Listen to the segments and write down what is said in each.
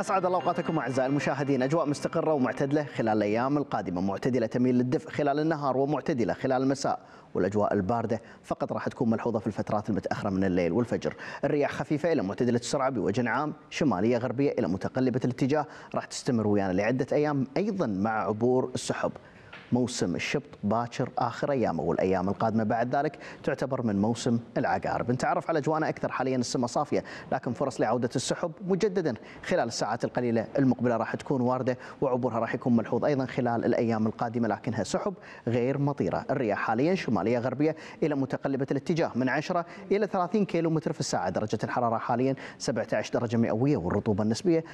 اسعد الله اوقاتكم اعزائي المشاهدين، اجواء مستقره ومعتدله خلال الايام القادمه، معتدله تميل للدفء خلال النهار ومعتدله خلال المساء، والاجواء البارده فقط راح تكون ملحوظه في الفترات المتاخره من الليل والفجر، الرياح خفيفه الى معتدله السرعه بوجه عام، شماليه غربيه الى متقلبه الاتجاه، راح تستمر ويانا لعده ايام ايضا مع عبور السحب. موسم الشبط باكر آخر أيامه والأيام القادمة بعد ذلك تعتبر من موسم العقارب نتعرف على اجوانا أكثر حاليا السماء صافية لكن فرص لعودة السحب مجددا خلال الساعات القليلة المقبلة راح تكون واردة وعبورها راح يكون ملحوظ أيضا خلال الأيام القادمة لكنها سحب غير مطيرة الرياح حاليا شمالية غربية إلى متقلبة الاتجاه من 10 إلى 30 كيلو متر في الساعة درجة الحرارة حاليا 17 درجة مئوية والرطوبة النسبية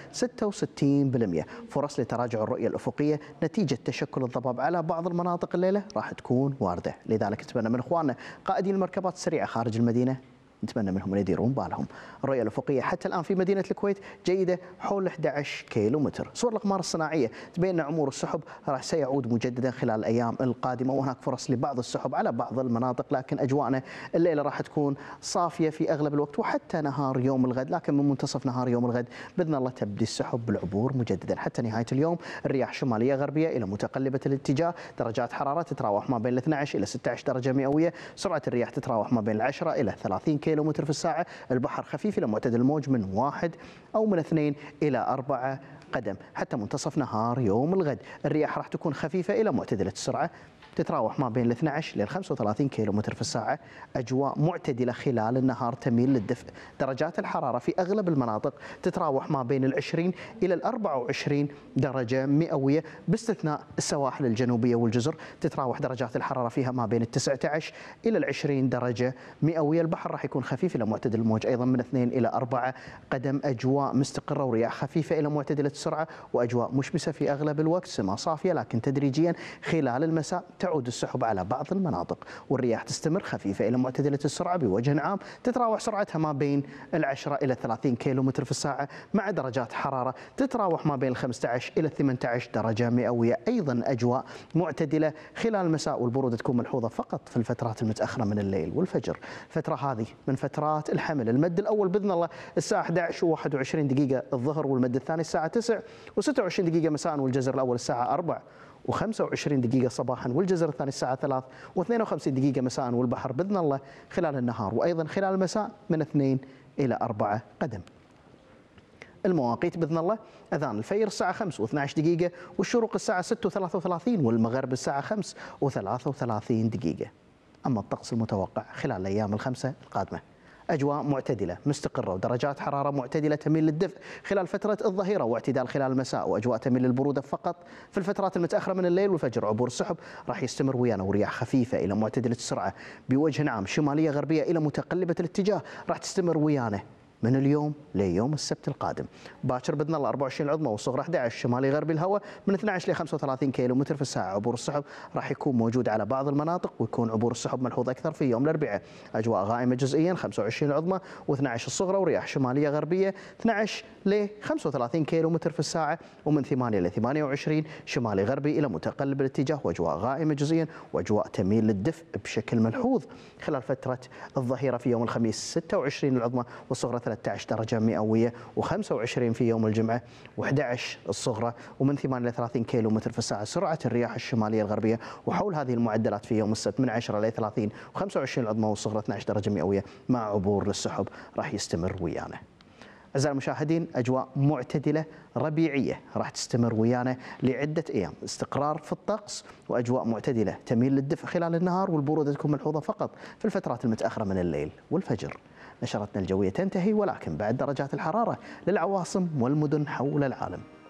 66% فرص لتراجع الرؤية الأفقية نتيجة تشكل الضباب على بعض المناطق الليلة راح تكون واردة لذلك أتمنى من إخواننا قائدي المركبات السريعة خارج المدينة نتمنى منهم ان يديرون بالهم. الرؤيه الافقيه حتى الان في مدينه الكويت جيده حول 11 كيلو متر. صور الاقمار الصناعيه تبين عمور السحب راح سيعود مجددا خلال الايام القادمه وهناك فرص لبعض السحب على بعض المناطق لكن اجواءنا الليله راح تكون صافيه في اغلب الوقت وحتى نهار يوم الغد لكن من منتصف نهار يوم الغد باذن الله تبدي السحب بالعبور مجددا حتى نهايه اليوم الرياح شماليه غربيه الى متقلبه الاتجاه درجات حراره تتراوح ما بين 12 الى 16 درجه مئويه سرعه الرياح تتراوح ما بين 10 الى 30 كيلومتر في الساعة البحر خفيف إلى معتدل الموج من واحد أو من اثنين إلى أربعة قدم حتى منتصف نهار يوم الغد الرياح راح تكون خفيفة إلى معتدلة السرعة تتراوح ما بين 12 إلى 35 كم في الساعة أجواء معتدلة خلال النهار تميل للدفء درجات الحرارة في أغلب المناطق تتراوح ما بين ال 20 إلى ال 24 درجة مئوية باستثناء السواحل الجنوبية والجزر تتراوح درجات الحرارة فيها ما بين ال 19 إلى ال 20 درجة مئوية البحر راح يكون خفيف إلى معتدل الموج أيضا من 2 إلى 4 قدم أجواء مستقرة ورياح خفيفة إلى معتدلة السرعة وأجواء مشمسة في أغلب الوقت سما صافية لكن تدريجيا خلال المساء تعود السحب على بعض المناطق والرياح تستمر خفيفة إلى معتدلة السرعة بوجه عام تتراوح سرعتها ما بين العشرة إلى 30 متر في الساعة مع درجات حرارة تتراوح ما بين 15 إلى 18 درجة مئوية أيضا أجواء معتدلة خلال المساء والبرودة تكون ملحوظة فقط في الفترات المتأخرة من الليل والفجر الفترة هذه من فترات الحمل المد الأول بإذن الله الساعة 11 و 21 دقيقة الظهر والمد الثاني الساعة 9 و 26 دقيقة مساء والجزر الأول الساعة 4 و25 دقيقة صباحا والجزر الثاني الساعة 3 و52 دقيقة مساء والبحر بإذن الله خلال النهار وأيضا خلال المساء من 2 إلى 4 قدم المواقيت باذن الله اذان الفير الساعه 5 و12 دقيقه والشروق الساعه 6 و33 والمغرب الساعه 5 و33 دقيقه اما الطقس المتوقع خلال الايام الخمسه القادمه أجواء معتدلة مستقرة ودرجات حرارة معتدلة تميل للدفء خلال فترة الظهيرة واعتدال خلال المساء وأجواء تميل للبرودة فقط في الفترات المتأخرة من الليل والفجر عبور السحب راح يستمر ويانا ورياح خفيفة إلى معتدلة السرعة بوجه عام شمالية غربية إلى متقلبة الاتجاه راح تستمر ويانا من اليوم ليوم السبت القادم باكر باذن الله 24 العظمى والصغرى 11 شمالي غربي الهواء من 12 ل 35 كيلو متر في الساعه عبور السحب راح يكون موجود على بعض المناطق ويكون عبور السحب ملحوظ اكثر في يوم الاربعاء اجواء غائمه جزئيا 25 عظمي و و12 الصغرى ورياح شماليه غربيه 12 ل 35 كيلو متر في الساعه ومن 8 ل 28 شمالي غربي الى متقلب الاتجاه واجواء غائمه جزئيا واجواء تميل للدفء بشكل ملحوظ خلال فتره الظهيره في يوم الخميس 26 العظمى والصغرى 13 درجة مئوية و25 في يوم الجمعة و11 الصغرى ومن 8 إلى 30 كيلو متر في الساعة سرعة الرياح الشمالية الغربية وحول هذه المعدلات في يوم السبت من 10 إلى 30 و25 العظمى والصغرى 12 درجة مئوية مع عبور للسحب راح يستمر ويانا أعزائي المشاهدين أجواء معتدلة ربيعية راح تستمر ويانا لعدة أيام استقرار في الطقس وأجواء معتدلة تميل للدفء خلال النهار والبرودة تكون ملحوظة فقط في الفترات المتأخرة من الليل والفجر نشرتنا الجوية تنتهي ولكن بعد درجات الحرارة للعواصم والمدن حول العالم